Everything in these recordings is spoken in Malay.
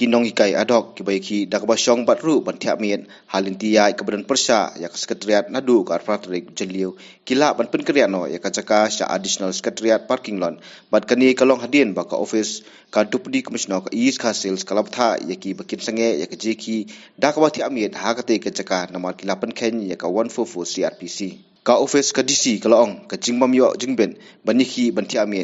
กินนองกไก่อดอกกบขีดักบะชองบัตรูปันเทียมีฮาลินทียายกบดันปรชายากสกัตเรียตนาดูกับอัฟริกจันเลียวกิลาบันเป็นเกเรียนอยากจะกาชาอาดิชนอลสกัตเรียตพาร์คิงลอนบัตรกันนี้กลองฮัดเดนบักออฟฟิศกาดูปดีคุมชนอกอีสคาเซลสกลับท่าอยากีบักินสังเงยากจะขีดักบะเทียมีฮากเตกจะกานามากิลาปันเคนยากวันฟูฟูซีอาร์พีซีกาออฟฟิศกาดีซีกลองกจิงบัมยอจิงเบนบันยิขีบันเทียมี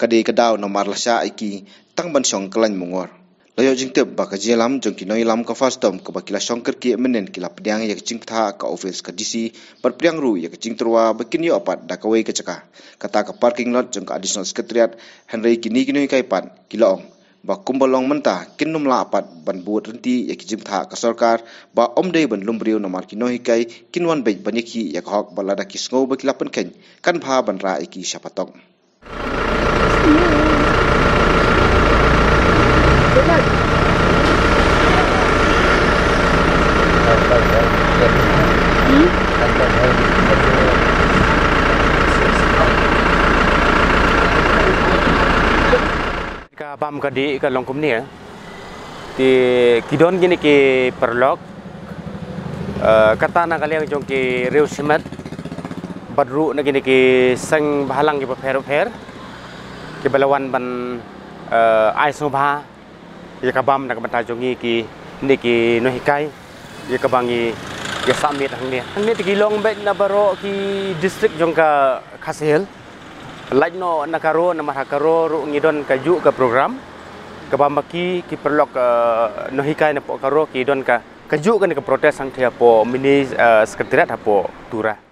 กาเดกาดาวนามาลชาอีกีตั้งบันชองกลั่นมงอร์ Layo jing te baka jie lam jong ki noi lam ka fas dom ka baki la shongkar ki emenen ki la pediang yak jing tha ka ofis ka DC par pediang ru yak jing terwa bakin yo apat da kawai ka chaka ka ka parking lot jong ka additional secretariat henry ki ni ki kai pan ki la ong ba kumbalong mentah kin num la apat ban buat renti yak jing tha ka sarkar ba omdei ban lum brio ki noi kai kin wan banyaki ban yak hok balada ki sngo ba ki la pan kan bha ban ra ki shapatok pam Kadi di ka longkum ni eh. ti kidon gini ki perlog. Eh, kata nak kalian jong ki riu simat badru gini ki seng bahalang ki pher pher ki balawan ban eh, ai subha ya kabam nak bata jongi ki ni ki no hikai ya kabangi ya samit hang ni hang ni ti long bet na baro ki district jongka kasil lain no nakaro na marakaro ru ngidon kaju ka program ka bamaki ki perlok uh, no hikai na po ki don ka kaju kan ka protes hang po mini uh, sekretariat hapo turah